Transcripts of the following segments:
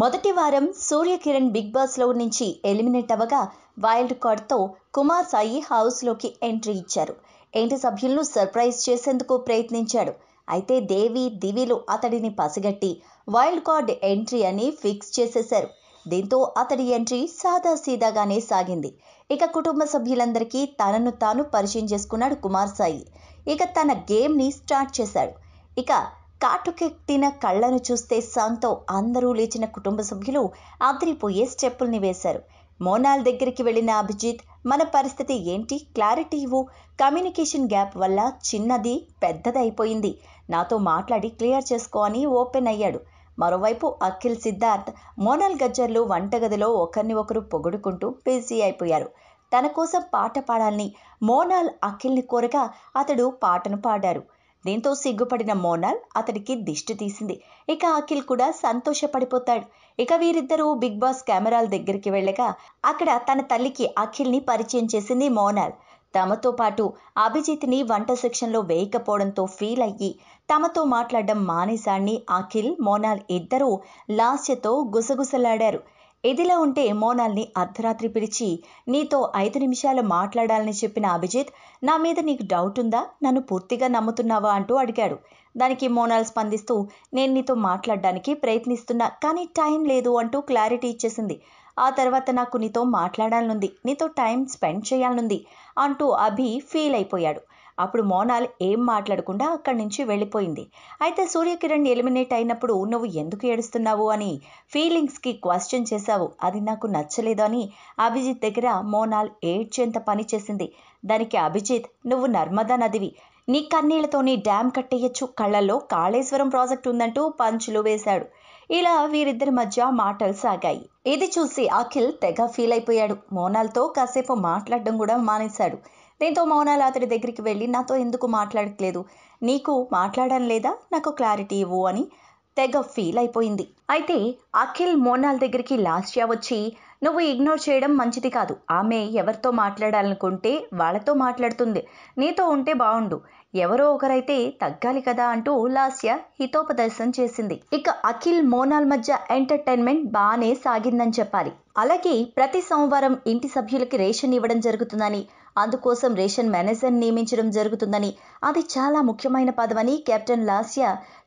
మొదటి వారం సూర్యకిరణ్ బిగ్ బాస్లో నుంచి ఎలిమినేట్ అవ్వగా వైల్డ్ కార్డ్తో కుమార్ సాయి హౌస్లోకి ఎంట్రీ ఇచ్చారు ఇంటి సభ్యులను సర్ప్రైజ్ చేసేందుకు ప్రయత్నించాడు అయితే దేవి దివిలు అతడిని పసిగట్టి వైల్డ్ కార్డ్ ఎంట్రీ అని ఫిక్స్ చేసేశారు దీంతో అతడి ఎంట్రీ సాదాసీదాగానే సాగింది ఇక కుటుంబ సభ్యులందరికీ తనను తాను పరిచయం చేసుకున్నాడు కుమార్ సాయి ఇక తన గేమ్ని స్టార్ట్ చేశాడు ఇక కాటుకెక్కిన కళ్లను చూస్తే సాంతో అందరూ లేచిన కుటుంబ సభ్యులు అదిరిపోయే స్టెప్పుల్ని వేశారు మోనాల్ దగ్గరికి వెళ్ళిన అభిజిత్ మన పరిస్థితి ఏంటి క్లారిటీ ఇవ్వు కమ్యూనికేషన్ గ్యాప్ వల్ల చిన్నది పెద్దదైపోయింది నాతో మాట్లాడి క్లియర్ చేసుకో అని ఓపెన్ అయ్యాడు మరోవైపు అఖిల్ సిద్ధార్థ్ మోనాల్ గజ్జర్లు వంటగదిలో ఒకరిని ఒకరు పొగుడుకుంటూ బిజీ అయిపోయారు తన కోసం పాట పాడాలని మోనాల్ అఖిల్ని కోరగా అతడు పాటను పాడారు దీంతో సిగ్గుపడిన మోనాల్ అతడికి దిష్టి తీసింది ఇక అఖిల్ కూడా సంతోషపడిపోతాడు ఇక వీరిద్దరూ బిగ్ బాస్ కెమెరాల దగ్గరికి వెళ్ళగా అక్కడ తన తల్లికి అఖిల్ని పరిచయం చేసింది మోనాల్ తమతో పాటు అభిజిత్ని వంట సెక్షన్లో వేయకపోవడంతో ఫీల్ అయ్యి తమతో మాట్లాడడం మానేశాన్ని అఖిల్ మోనాల్ ఇద్దరూ లాస్యతో గుసగుసలాడారు ఇదిలా ఉంటే మోనాల్ని అర్ధరాత్రి పిలిచి నీతో ఐదు నిమిషాలు మాట్లాడాలని చెప్పిన అభిజిత్ నా మీద నీకు డౌట్ ఉందా నన్ను పూర్తిగా నమ్ముతున్నావా అంటూ అడిగాడు దానికి మోనాల్ స్పందిస్తూ నేను నీతో మాట్లాడడానికి ప్రయత్నిస్తున్నా కానీ టైం లేదు అంటూ క్లారిటీ ఇచ్చేసింది ఆ తర్వాత నాకు నీతో మాట్లాడాలనుంది నీతో టైం స్పెండ్ చేయాలనుంది అంటూ అభి ఫీల్ అయిపోయాడు అప్పుడు మోనాల్ ఏం మాట్లాడకుండా అక్కడి నుంచి వెళ్ళిపోయింది అయితే సూర్యకిరణ్ ఎలిమినేట్ అయినప్పుడు నువ్వు ఎందుకు ఏడుస్తున్నావు అని ఫీలింగ్స్కి క్వశ్చన్ చేశావు అది నాకు నచ్చలేదు అని అభిజిత్ దగ్గర మోనాల్ ఏడ్చేంత పని చేసింది దానికి అభిజిత్ నువ్వు నర్మదా నదివి నీ కన్నీళ్లతోని డ్యామ్ కట్టేయచ్చు కళ్ళల్లో కాళేశ్వరం ప్రాజెక్ట్ ఉందంటూ పంచులు వేశాడు ఇలా వీరిద్దరి మధ్య మాటలు సాగాయి ఇది చూసి అఖిల్ తెగ ఫీల్ అయిపోయాడు మోనాల్తో కాసేపు మాట్లాడడం కూడా మానేశాడు దీంతో మౌనాలు అతడి దగ్గరికి వెళ్ళి నాతో ఎందుకు మాట్లాడట్లేదు నీకు మాట్లాడడం లేదా నాకు క్లారిటీ ఇవ్వు అని తెగ ఫీల్ అయిపోయింది అయితే అఖిల్ మోనాల్ దగ్గరికి లాస్యా వచ్చి నువ్వు ఇగ్నోర్ చేయడం మంచిది కాదు ఆమె ఎవరితో మాట్లాడాలనుకుంటే వాళ్ళతో మాట్లాడుతుంది నీతో ఉంటే బాగుండు ఎవరో ఒకరైతే తగ్గాలి కదా అంటూ లాస్య హితోపదేశం చేసింది ఇక అఖిల్ మోనాల్ మధ్య ఎంటర్టైన్మెంట్ బాగానే సాగిందని చెప్పాలి అలాగే ప్రతి సోమవారం ఇంటి సభ్యులకి రేషన్ ఇవ్వడం జరుగుతుందని అందుకోసం రేషన్ మేనేజర్ నియమించడం జరుగుతుందని అది చాలా ముఖ్యమైన పదవని కెప్టెన్ లాస్య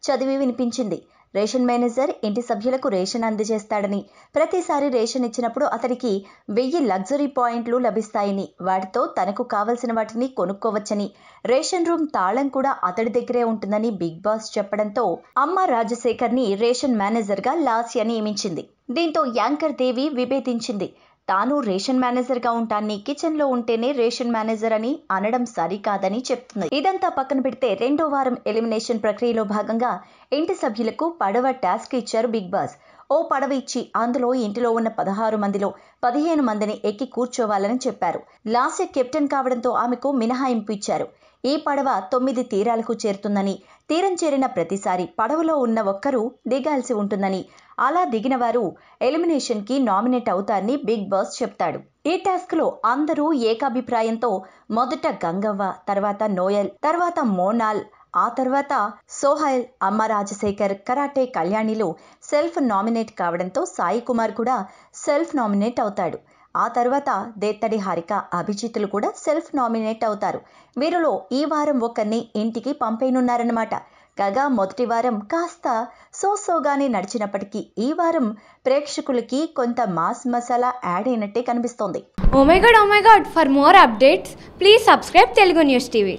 చదివి వినిపించింది రేషన్ మేనేజర్ ఇంటి సభ్యులకు రేషన్ అందజేస్తాడని ప్రతిసారి రేషన్ ఇచ్చినప్పుడు అతనికి వెయ్యి లగ్జరీ పాయింట్లు లభిస్తాయని వాటితో తనకు కావలసిన వాటిని కొనుక్కోవచ్చని రేషన్ రూమ్ తాళం కూడా అతడి దగ్గరే ఉంటుందని బిగ్ బాస్ చెప్పడంతో అమ్మ రాజశేఖర్ ని రేషన్ మేనేజర్గా లాస్యా నియమించింది దీంతో యాంకర్ దేవి విభేదించింది తాను రేషన్ మేనేజర్ గా ఉంటాన్ని కిచెన్ లో ఉంటేనే రేషన్ మేనేజర్ అని అనడం సరికాదని చెప్తుంది ఇదంతా పక్కన పెడితే రెండో వారం ఎలిమినేషన్ ప్రక్రియలో భాగంగా ఇంటి సభ్యులకు పడవ టాస్క్ ఇచ్చారు బిగ్ బాస్ ఓ పడవ ఇచ్చి అందులో ఇంటిలో ఉన్న పదహారు మందిలో పదిహేను మందిని ఎక్కి కూర్చోవాలని చెప్పారు లాస్య కెప్టెన్ కావడంతో ఆమెకు మినహాయింపు ఇచ్చారు ఈ పడవ తొమ్మిది తీరాలకు చేరుతుందని తీరం చేరిన ప్రతిసారి పడవలో ఉన్న ఒక్కరూ దిగాల్సి ఉంటుందని అలా దిగిన వారు కి నామినేట్ అవుతారని బిగ్ బాస్ చెప్తాడు ఈ టాస్క్ లో అందరూ ఏకాభిప్రాయంతో మొదట గంగవ్వ తర్వాత నోయల్ తర్వాత మోనాల్ ఆ తర్వాత సోహైల్ అమ్మ రాజశేఖర్ కరాటే కళ్యాణిలో సెల్ఫ్ నామినేట్ కావడంతో సాయి కుమార్ కూడా సెల్ఫ్ నామినేట్ అవుతాడు ఆ తర్వాత దేత్తడి హారిక అభిజిత్తులు కూడా సెల్ఫ్ నామినేట్ అవుతారు వీరిలో ఈ వారం ఒకరిని ఇంటికి పంపేయనున్నారన్నమాట కాగా మొదటి వారం కాస్త సోసోగానే నడిచినప్పటికీ ఈ వారం ప్రేక్షకులకి కొంత మాస్ మసాలా యాడ్ అయినట్టే కనిపిస్తోంది for more updates please subscribe Telugu news TV